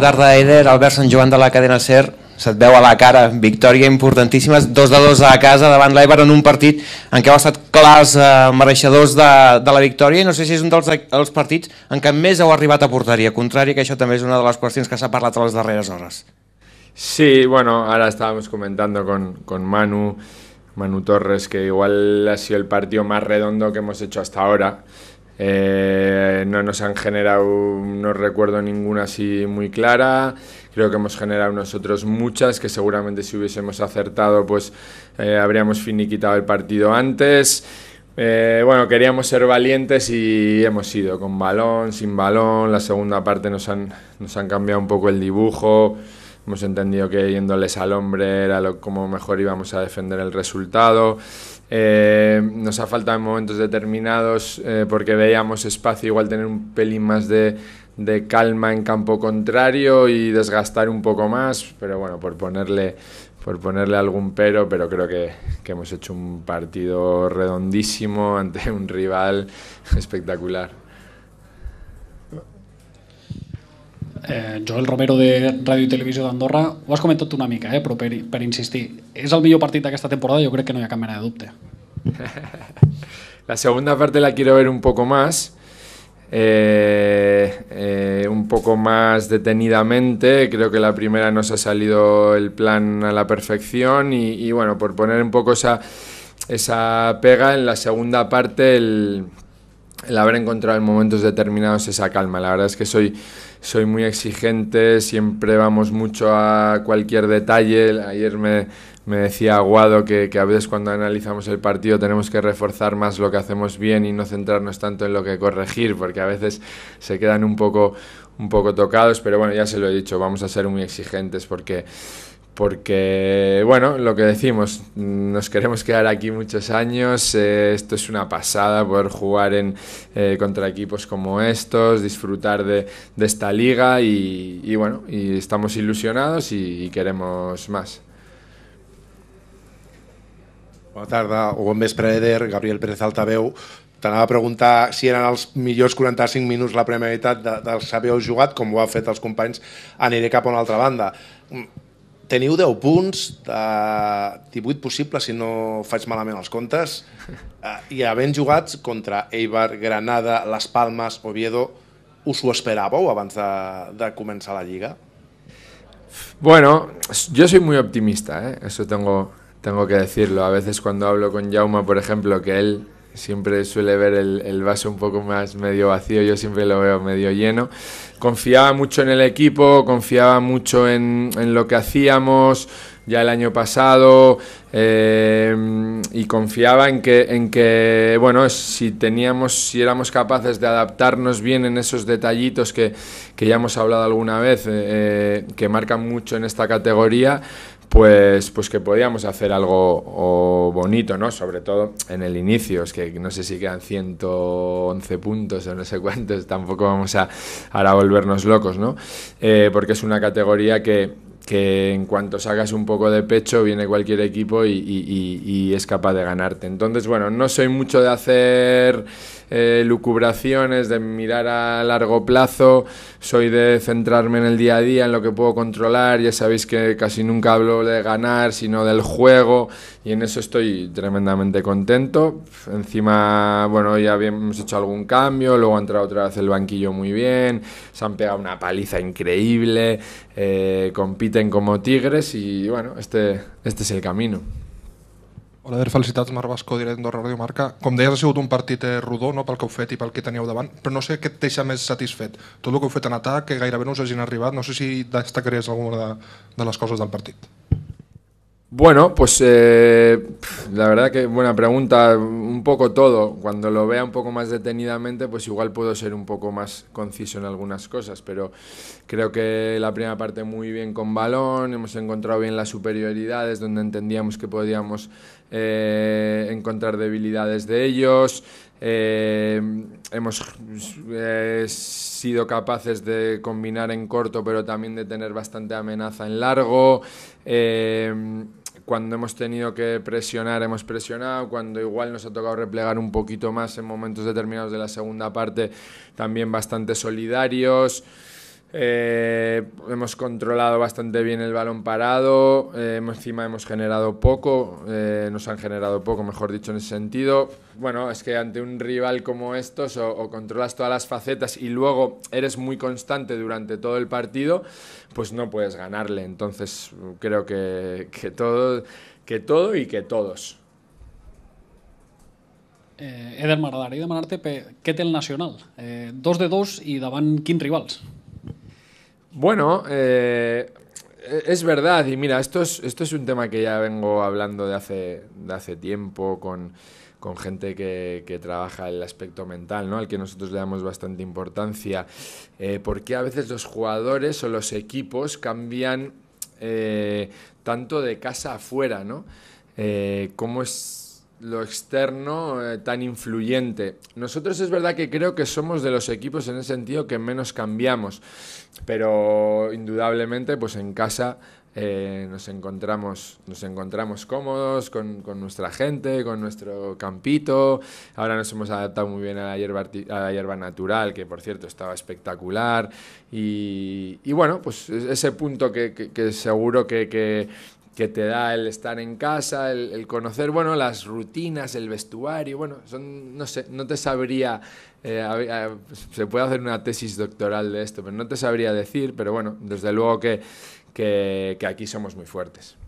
Garda Eder, Albert Sant Joan de la cadena SER, se't veu a la cara, victòria importantíssima, dos de dos a casa davant l'Aibar en un partit en què heu estat clars eh, mereixedors de, de la victòria i no sé si és un dels, els partits en què més heu arribat a portaria, contrari que això també és una de les qüestions que s'ha parlat a les darreres hores. Sí, bueno, ara estàvem comentant con, con Manu, Manu Torres, que igual ha sido el partido más redondo que hemos hecho hasta ahora. Eh, no nos han generado, no recuerdo ninguna así muy clara. Creo que hemos generado nosotros muchas que seguramente si hubiésemos acertado pues eh, habríamos finiquitado el partido antes. Eh, bueno, queríamos ser valientes y hemos ido con balón, sin balón. La segunda parte nos nos han cambiado un poco el dibujo hemos entendido que yéndoles al hombre era lo, como mejor íbamos a defender el resultado. Eh, nos ha faltado en momentos determinados eh, porque veíamos espacio, igual tener un pelín más de, calma en campo contrario y desgastar un poco más, pero bueno, por ponerle, por ponerle algún pero, pero creo que, que hemos hecho un partido redondísimo ante un rival espectacular. Eh, Joel Romero de Radio y de de Andorra, has comentat una mica, eh, insistí. per, insistir, es el partido que esta temporada, yo creo que no hay a cambiar de dubte. La segunda parte la quiero ver un poco más, eh, eh, un poco más detenidamente. Creo que la primera nos ha salido el plan a la perfección y, bueno, por poner un poco esa, esa pega en la segunda parte, el el haber encontrado en momentos determinados esa calma. La verdad es que soy, soy muy exigente, siempre vamos mucho a cualquier detalle. Ayer me, me decía Aguado que, que, a veces cuando analizamos el partido tenemos que reforzar más lo que hacemos bien y no centrarnos tanto en lo que corregir, porque a veces se quedan un poco, un poco tocados, pero bueno, ya se lo he dicho, vamos a ser muy exigentes porque porque, bueno, lo que decimos, nos queremos quedar aquí muchos años, eh, esto es una pasada, poder jugar en, eh, contra equipos como estos, disfrutar de, de esta liga y, y, bueno, y estamos ilusionados y, y queremos más. Bona tarda o bon vespre, Eder, Gabriel Pérez Altaveu. T'anava a preguntar si eren els millors 45 minuts la primera meitat dels que havíeu jugat, com ho han fet els companys, aniré cap a una altra banda teniu 10 punts de 18 possibles, si no faig malament els comptes, eh, i havent jugat contra Eibar, Granada, Les Palmes, Oviedo, us ho esperàveu abans de, de començar la Lliga? Bueno, yo soy muy optimista, ¿eh? eso tengo, tengo que decirlo. A veces cuando hablo con Jauma, por ejemplo, que él siempre suele ver el, vaso un poco más medio vacío, yo siempre lo veo medio lleno. Confiaba mucho en el equipo, confiaba mucho en, en lo que hacíamos, ya el año pasado eh, y confiaba en que, en que, bueno, si teníamos, si éramos capaces de adaptarnos bien en esos detallitos que, ya hemos hablado alguna vez, eh, eh, que marcan mucho en esta categoría, pues, pues que podíamos hacer algo bonito, ¿no? Sobre todo en el inicio, es que no sé si quedan 111 puntos o no sé cuántos, tampoco vamos a volvernos locos, ¿no? porque es una categoría que, que en cuanto sacas un poco de pecho viene cualquier equipo y, es capaz de ganarte. Entonces, bueno, no soy mucho de hacer eh, lucubraciones, de mirar a largo plazo, soy de centrarme en el día a día, en lo que puedo controlar, ya sabéis que casi nunca hablo de ganar, sino del juego, y en eso estoy tremendamente contento. Encima, bueno, ya habíamos hecho algún cambio, luego ha entrado otra vez el banquillo muy bien, se han pegado una paliza increíble, eh, compiten compiten como tigres y bueno, este, este és el camino. Hola, felicitats, Marc Bascó, directe de Ràdio Marca. Com deies, ha sigut un partit eh, rodó no, pel que heu fet i pel que teníeu davant, però no sé què et deixa més satisfet. Tot el que heu fet en atac, que gairebé no us hagin arribat, no sé si destacaries alguna de, de les coses del partit. Bueno, pues eh, la verdad que buena pregunta, un poco todo. Cuando lo vea un poco más detenidamente, pues igual puedo ser un poco más conciso en algunas cosas, pero creo que la primera parte muy bien con balón, hemos encontrado bien las superioridades donde entendíamos que podíamos eh, encontrar debilidades de ellos. Eh, hemos sido capaces de combinar en corto, pero también de tener bastante amenaza en largo cuando hemos tenido que presionar, hemos presionado, cuando igual nos ha tocado replegar un poquito más en momentos determinados de la segunda parte, también bastante solidarios. Eh, hemos controlado bastante bien el balón parado, eh, encima hemos generado poco, eh, nos han generado poco, mejor dicho, en ese sentido. Bueno, es que ante un rival como estos o, controlas todas las facetas y luego eres muy constante durante todo el partido, pues no puedes ganarle. Entonces creo que, todo, que todo y que todos. Eh, he de y el Nacional. dos de dos y daban quin rivales? Bueno, eh, e-, es verdad, y mira, esto es, esto es un tema que ya vengo hablando de hace, hace tiempo con, gente que, trabaja el aspecto mental, ¿no? Al que nosotros le damos bastante importancia. Eh, porque a veces los jugadores o los equipos cambian eh, tanto de casa afuera, ¿no? ¿Cómo es lo externo eh, tan influyente. Nosotros es verdad que creo que somos de los equipos en el sentido que menos cambiamos, pero indudablemente pues en casa eh, nos, encontramos, nos encontramos cómodos con, nuestra gente, con nuestro campito. Ahora nos hemos adaptado muy bien a la hierba, natural, que por cierto estaba espectacular. Y, bueno, pues ese punto que seguro que, que te da el estar en casa, el, conocer, bueno, las rutinas, el vestuario, bueno, son, no sé, no te sabría, eh, eh, se puede hacer una tesis doctoral de esto, pero no te sabría decir, pero bueno, desde luego que, que aquí somos muy fuertes.